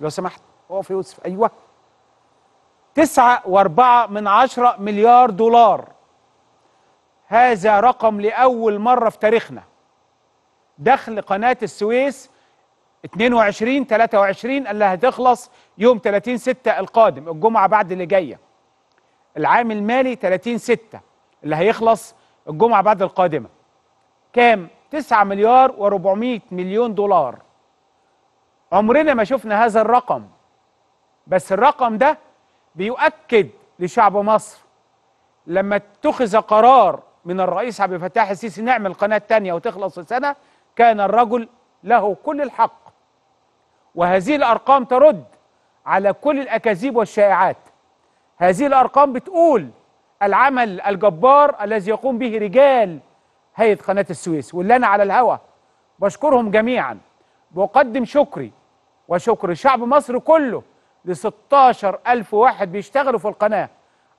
لو سمحت اقف يا يوسف ايوه تسعة واربعة من عشرة مليار دولار هذا رقم لأول مرة في تاريخنا دخل قناة السويس 22 23 اللي هتخلص يوم 30 6 القادم الجمعة بعد اللي جاية العام المالي 30 6 اللي هيخلص الجمعة بعد القادمة كام؟ 9 مليار و400 مليون دولار عمرنا ما شفنا هذا الرقم بس الرقم ده بيؤكد لشعب مصر لما اتخذ قرار من الرئيس عبد الفتاح السيسي نعمل قناة تانية وتخلص السنة كان الرجل له كل الحق وهذه الأرقام ترد على كل الأكاذيب والشائعات هذه الأرقام بتقول العمل الجبار الذي يقوم به رجال هيئة قناة السويس واللي أنا على الهوى بشكرهم جميعا بقدم شكري وشكر شعب مصر كله ل 16 ألف واحد بيشتغلوا في القناة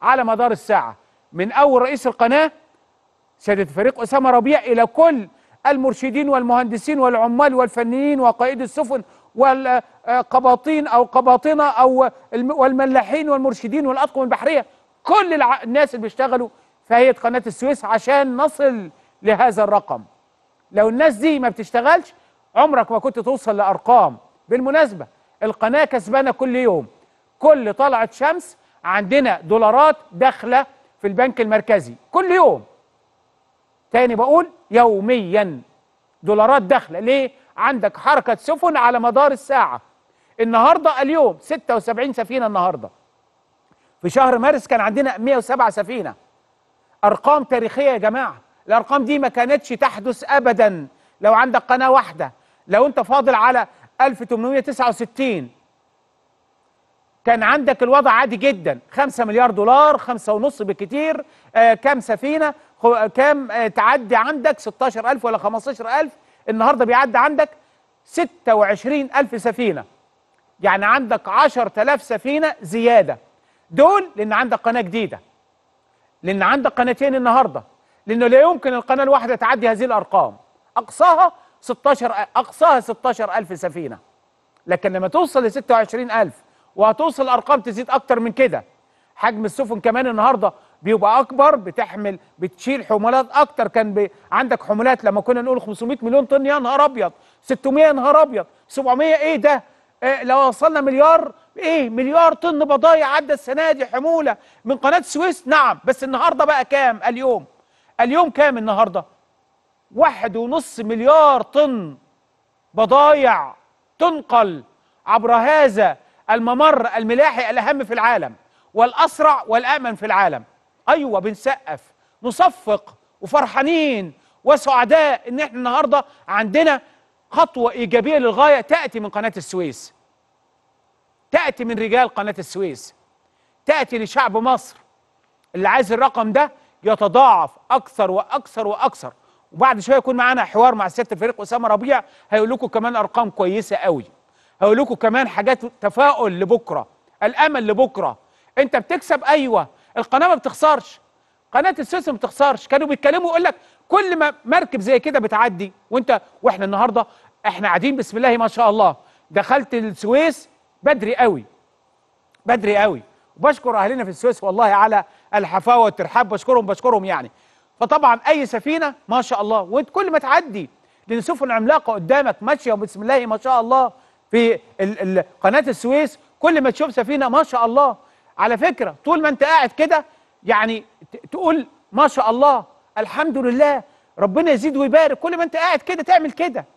على مدار الساعة من أول رئيس القناة سيادة الفريق أسامة ربيع إلى كل المرشدين والمهندسين والعمال والفنيين وقائد السفن والقباطين أو قباطنة أو والملاحين والمرشدين والأطقم البحرية كل الناس اللي بيشتغلوا في هيئة قناة السويس عشان نصل لهذا الرقم لو الناس دي ما بتشتغلش عمرك ما كنت توصل لأرقام بالمناسبة القناة كسبانة كل يوم كل طلعة شمس عندنا دولارات داخلة في البنك المركزي كل يوم تاني بقول يوميا دولارات داخلة ليه؟ عندك حركة سفن على مدار الساعة النهاردة اليوم 76 سفينة النهاردة في شهر مارس كان عندنا 107 سفينة أرقام تاريخية يا جماعة الأرقام دي ما كانتش تحدث أبدا لو عندك قناة واحدة لو أنت فاضل على 1869 كان عندك الوضع عادي جدا 5 مليار دولار 5.5 بالكتير آه، كام سفينه آه، كام آه، تعدي عندك 16000 ولا 15000 النهارده بيعدي عندك 26000 سفينه يعني عندك 10000 سفينه زياده دول لان عندك قناه جديده لان عندك قناتين النهارده لانه لا يمكن القناه الواحده تعدي هذه الارقام اقصاها 16 اقصاها 16000 سفينه لكن لما توصل ل 26000 وهتوصل ارقام تزيد اكتر من كده حجم السفن كمان النهارده بيبقى اكبر بتحمل بتشيل حمولات اكتر كان ب... عندك حمولات لما كنا نقول 500 مليون طن يا نهار ابيض 600 يا نهار ابيض 700 ايه ده إيه لو وصلنا مليار ايه مليار طن بضايع عدى السنه دي حموله من قناه السويس نعم بس النهارده بقى كام اليوم اليوم كام النهارده واحد ونص مليار طن بضايع تنقل عبر هذا الممر الملاحي الأهم في العالم والأسرع والأمن في العالم أيوة بنسقف نصفق وفرحانين وسعداء إن إحنا النهاردة عندنا خطوة إيجابية للغاية تأتي من قناة السويس تأتي من رجال قناة السويس تأتي لشعب مصر اللي عايز الرقم ده يتضاعف أكثر وأكثر وأكثر وبعد شويه يكون معانا حوار مع سياده الفريق اسامه ربيع هيقول لكم كمان ارقام كويسه قوي هيقول لكم كمان حاجات تفاؤل لبكره الامل لبكره انت بتكسب ايوه القناه ما بتخسرش قناه السويس ما بتخسرش كانوا بيتكلموا يقول لك كل ما مركب زي كده بتعدي وانت واحنا النهارده احنا قاعدين بسم الله ما شاء الله دخلت السويس بدري قوي بدري قوي وبشكر اهلنا في السويس والله على الحفاوه والترحاب بشكرهم بشكرهم يعني فطبعا اي سفينه ما شاء الله وكل ما تعدي لان سفن عملاقه قدامك ماشيه وبسم الله ما شاء الله في قناه السويس كل ما تشوف سفينه ما شاء الله على فكره طول ما انت قاعد كده يعني تقول ما شاء الله الحمد لله ربنا يزيد ويبارك كل ما انت قاعد كده تعمل كده